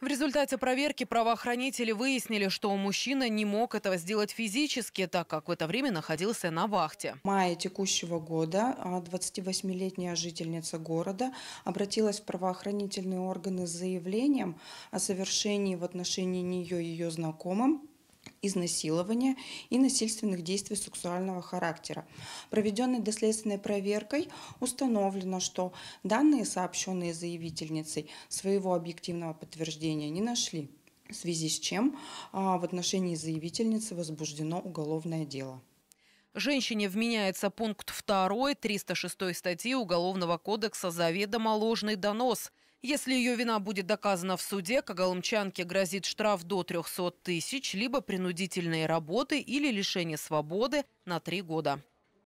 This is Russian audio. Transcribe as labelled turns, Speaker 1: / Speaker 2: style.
Speaker 1: В результате проверки правоохранители выяснили, что мужчина не мог этого сделать физически, так как в это время находился на вахте. В
Speaker 2: мае текущего года 28-летняя а, жительница города обратилась в правоохранительные органы с заявлением о совершении в отношении нее ее знакомым изнасилования и насильственных действий сексуального характера. Проведенной доследственной проверкой установлено, что данные, сообщенные заявительницей, своего объективного подтверждения не нашли, в связи с чем а, в отношении заявительницы возбуждено
Speaker 1: уголовное дело. Женщине вменяется пункт 2 306 статьи Уголовного кодекса «Заведомо ложный донос». Если ее вина будет доказана в суде, Кагалымчанке грозит штраф до 300 тысяч, либо принудительные работы или лишение свободы на три года.